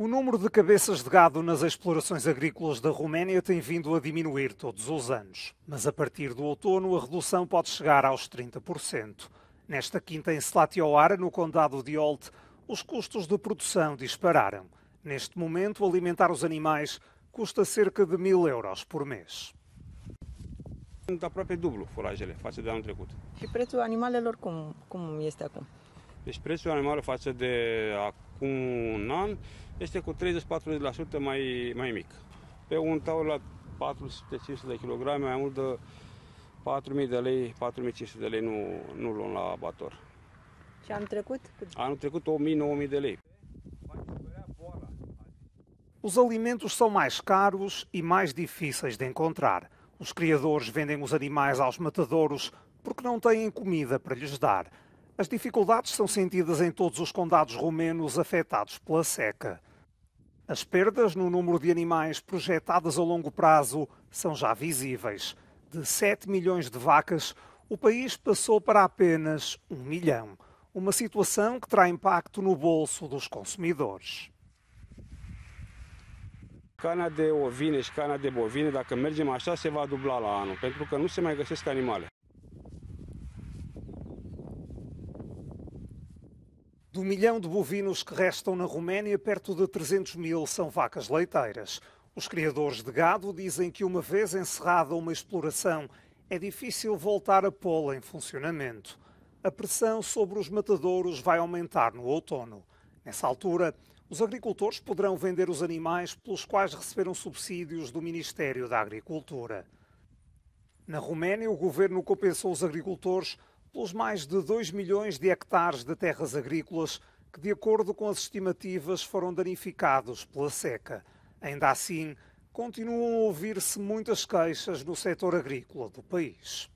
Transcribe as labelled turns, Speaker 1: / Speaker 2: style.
Speaker 1: O número de cabeças de gado nas explorações agrícolas da Roménia tem vindo a diminuir todos os anos, mas a partir do outono a redução pode chegar aos 30%. Nesta quinta em Slatioara, no condado de Olt, os custos de produção dispararam. Neste momento, alimentar os animais custa cerca de mil
Speaker 2: euros por mês. Aproape dublu forajele față de anul trecut. Și prețul animalelor é cum, cum este acum? É Deci prețul animalelor față de acum un an este cu 30-40% mai, mai mic. Pe un taur la 400-500 de kilograme, mai mult de 4.000 de lei, 4.500 de lei nu, nu luăm la abator. Și anul trecut? Anul trecut 9000 de lei. Os alimentos
Speaker 1: são mais caros e mais difíceis de encontrar. Os criadores vendem os animais aos matadouros porque não têm comida para lhes dar. As dificuldades são sentidas em todos os condados romenos afetados pela seca. As perdas no número de animais projetadas a longo prazo são já visíveis. De 7 milhões de vacas, o país passou para apenas 1 milhão. Uma situação que terá impacto no bolso dos
Speaker 2: consumidores. Cana de ovine și cana de bovine, dacă mergem așa, se va dubla la anul, pentru că nu se mai găsesc animale.
Speaker 1: Do milhão de bovinos que restam na Roménia, perto de 300 mil são vacas leiteiras. Os criadores de gado dizem que, uma vez encerrada uma exploração, é difícil voltar a pô-la em funcionamento. A pressão sobre os matadouros vai aumentar no outono. Nessa altura, os agricultores poderão vender os animais pelos quais receberam subsídios do Ministério da Agricultura. Na Roménia, o governo compensou os agricultores pelos mais de 2 milhões de hectares de terras agrícolas que, de acordo com as estimativas, foram danificados pela seca. Ainda assim, continuam a ouvir-se muitas queixas no setor agrícola do país.